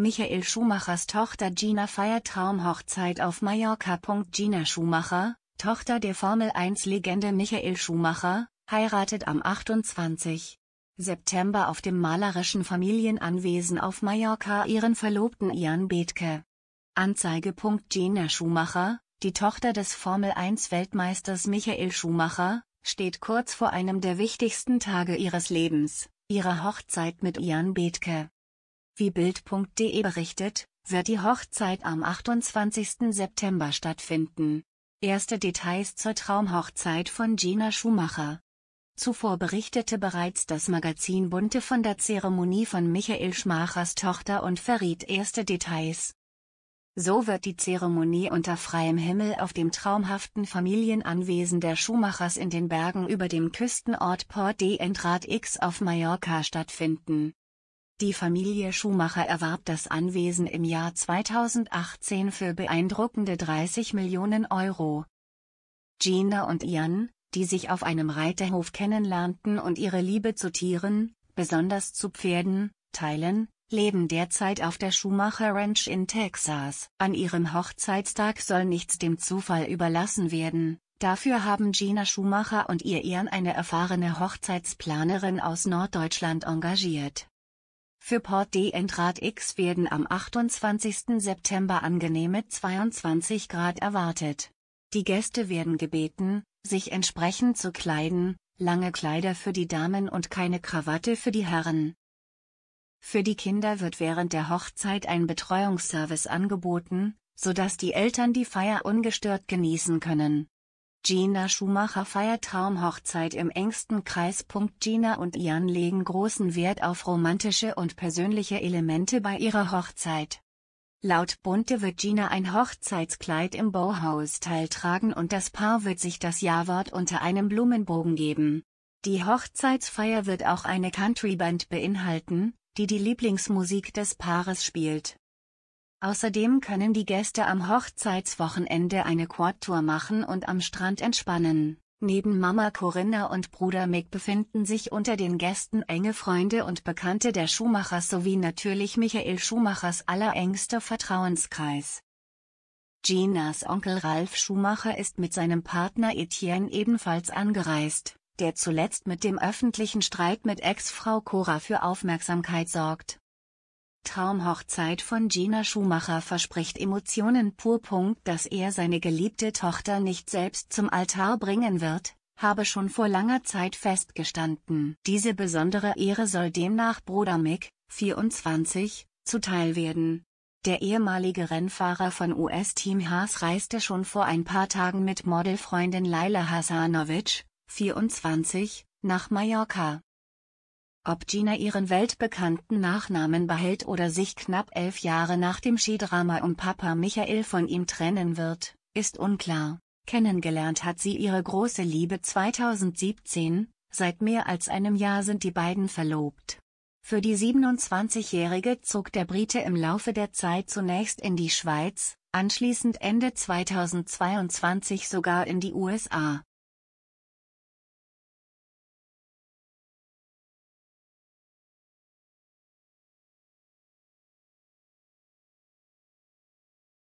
Michael Schumachers Tochter Gina feiert Traumhochzeit auf Mallorca. Gina Schumacher, Tochter der Formel-1-Legende Michael Schumacher, heiratet am 28. September auf dem malerischen Familienanwesen auf Mallorca ihren Verlobten Ian Bethke. Anzeige. Gina Schumacher, die Tochter des Formel-1-Weltmeisters Michael Schumacher, steht kurz vor einem der wichtigsten Tage ihres Lebens, ihrer Hochzeit mit Ian Bethke. Wie Bild.de berichtet, wird die Hochzeit am 28. September stattfinden. Erste Details zur Traumhochzeit von Gina Schumacher. Zuvor berichtete bereits das Magazin Bunte von der Zeremonie von Michael Schmachers Tochter und verriet erste Details. So wird die Zeremonie unter freiem Himmel auf dem traumhaften Familienanwesen der Schumachers in den Bergen über dem Küstenort Port de Entrat X auf Mallorca stattfinden. Die Familie Schumacher erwarb das Anwesen im Jahr 2018 für beeindruckende 30 Millionen Euro. Gina und Ian, die sich auf einem Reiterhof kennenlernten und ihre Liebe zu Tieren, besonders zu Pferden, teilen, leben derzeit auf der Schumacher Ranch in Texas. An ihrem Hochzeitstag soll nichts dem Zufall überlassen werden, Dafür haben Gina Schumacher und ihr Ehren eine erfahrene Hochzeitsplanerin aus Norddeutschland engagiert. Für Port D Endrat X werden am 28. September angenehme 22 Grad erwartet. Die Gäste werden gebeten, sich entsprechend zu kleiden, lange Kleider für die Damen und keine Krawatte für die Herren. Für die Kinder wird während der Hochzeit ein Betreuungsservice angeboten, sodass die Eltern die Feier ungestört genießen können. Gina Schumacher feiert Traumhochzeit im engsten Kreis. Gina und Ian legen großen Wert auf romantische und persönliche Elemente bei ihrer Hochzeit. Laut Bunte wird Gina ein Hochzeitskleid im Bauhaus-Teil tragen und das Paar wird sich das Ja-Wort unter einem Blumenbogen geben. Die Hochzeitsfeier wird auch eine Countryband beinhalten, die die Lieblingsmusik des Paares spielt. Außerdem können die Gäste am Hochzeitswochenende eine Quad-Tour machen und am Strand entspannen. Neben Mama Corinna und Bruder Mick befinden sich unter den Gästen enge Freunde und Bekannte der Schumachers sowie natürlich Michael Schumachers allerengster Vertrauenskreis. Ginas Onkel Ralf Schumacher ist mit seinem Partner Etienne ebenfalls angereist, der zuletzt mit dem öffentlichen Streit mit Ex-Frau Cora für Aufmerksamkeit sorgt. Traumhochzeit von Gina Schumacher verspricht Emotionen pur. Dass er seine geliebte Tochter nicht selbst zum Altar bringen wird, habe schon vor langer Zeit festgestanden. Diese besondere Ehre soll demnach Bruder Mick, 24, zuteil werden. Der ehemalige Rennfahrer von US-Team Haas reiste schon vor ein paar Tagen mit Modelfreundin Laila Hasanovic, 24, nach Mallorca. Ob Gina ihren weltbekannten Nachnamen behält oder sich knapp elf Jahre nach dem Skidrama um Papa Michael von ihm trennen wird, ist unklar. Kennengelernt hat sie ihre große Liebe 2017, seit mehr als einem Jahr sind die beiden verlobt. Für die 27-Jährige zog der Brite im Laufe der Zeit zunächst in die Schweiz, anschließend Ende 2022 sogar in die USA.